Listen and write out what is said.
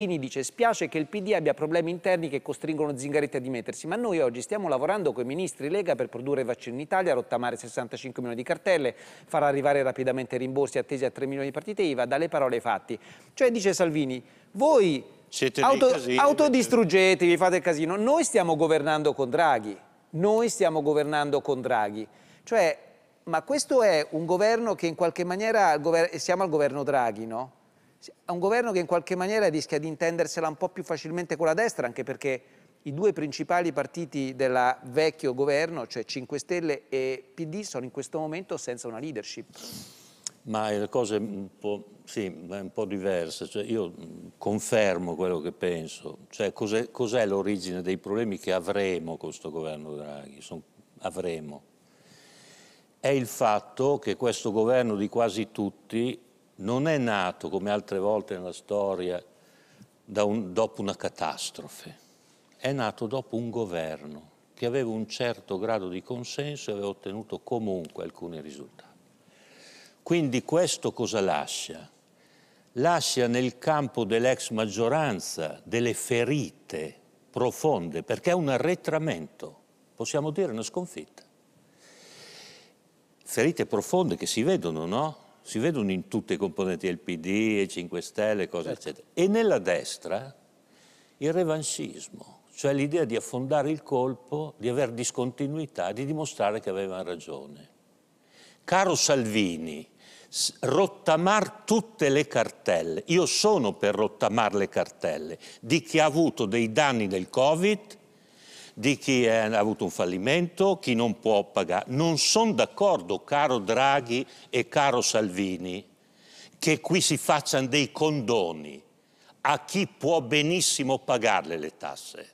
Salvini dice spiace che il PD abbia problemi interni che costringono Zingaretti a dimettersi, ma noi oggi stiamo lavorando con i ministri Lega per produrre vaccini in Italia, rottamare 65 milioni di cartelle, far arrivare rapidamente rimborsi attesi a 3 milioni di partite IVA, dalle parole ai fatti. Cioè dice Salvini, voi auto, autodistruggetevi, fate il casino, noi stiamo governando con Draghi, noi stiamo governando con Draghi. Cioè, ma questo è un governo che in qualche maniera, siamo al governo Draghi, no? È un governo che in qualche maniera rischia di intendersela un po' più facilmente con la destra, anche perché i due principali partiti del vecchio governo, cioè 5 Stelle e PD, sono in questo momento senza una leadership. Ma le cose un po', sì, un po diverse, cioè, io mm, confermo quello che penso, cioè, cos'è, cos l'origine dei problemi che avremo con questo governo Draghi? Sono, avremo. È il fatto che questo governo di quasi tutti non è nato, come altre volte nella storia, un, dopo una catastrofe, è nato dopo un governo che aveva un certo grado di consenso e aveva ottenuto comunque alcuni risultati. Quindi questo cosa lascia? Lascia nel campo dell'ex maggioranza delle ferite profonde, perché è un arretramento, possiamo dire una sconfitta. Ferite profonde che si vedono, no? si vedono in tutte le componenti del PD, 5 Stelle, cose certo. eccetera. E nella destra il revanchismo, cioè l'idea di affondare il colpo, di avere discontinuità, di dimostrare che avevano ragione. Caro Salvini, rottamar tutte le cartelle. Io sono per rottamare le cartelle di chi ha avuto dei danni del Covid di chi è, ha avuto un fallimento, chi non può pagare. Non sono d'accordo, caro Draghi e caro Salvini, che qui si facciano dei condoni a chi può benissimo pagarle le tasse.